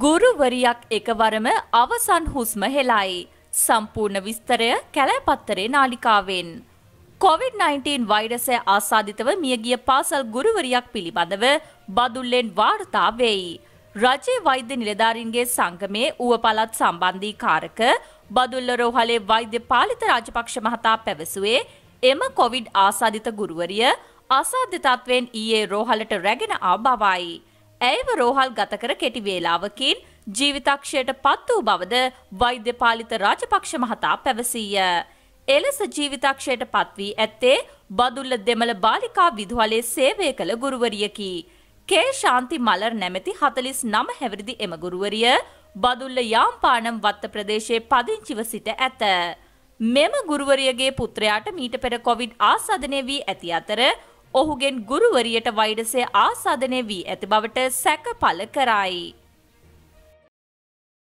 ගුරුවරියක් එකවරම අවසන් හුස්ම හෙලායි. සම්පූර්ණ විස්තරය කැලෑපත්තරේ නාලිකාවෙන්. COVID-19 වෛරසය ආසාධිතව මියගිය පාසල් ගුරුවරියක් පිළිබඳව බදුල්ලෙන් වාර්තා වෙයි. රජයේ වෛද්‍ය නිලධාරීන්ගේ සංගමේ ඌව පළත් සම්බන්ධී කාරක බදුල්ල රෝහලේ වෛද්‍ය පාලිත රාජපක්ෂ මහතා පැවසුවේ එම කොවිඩ් ආසාධිත ගුරුවරිය අසාධ්‍යතත්වයෙන් ඊයේ රෝහලට රැගෙන ආ බවයි. ඇයව රෝහල් ගත කර කෙටි වේලාවකින් ජීවිතක්ෂයට පත් වූ බවද වෛද්‍යපාලිත රාජපක්ෂ මහතා පැවසීය. එලෙස ජීවිතක්ෂයට පත්වී ඇත්තේ බදුල්ල දෙමළ බාලිකා විදුහලේ සේවය කළ ගුරුවරියකි. කේ ශාන්ති මලර් නැමැති හතලිස් නම හැවිරිදි එම ගුරුවරිය බදුල්ල යාම්පානම් වත්ත ප්‍රදේශයේ පදිංචිව සිට ඇත. මෙම ගුරුවරියගේ පුත්‍රයාට මීට පෙර කොවිඩ් ආසාධනය වී ඇති අතර ඔහුගෙන් ගුරුවරියට වෛරසය ආසාදනය වී ඇති බවට සැක පළ කරයි.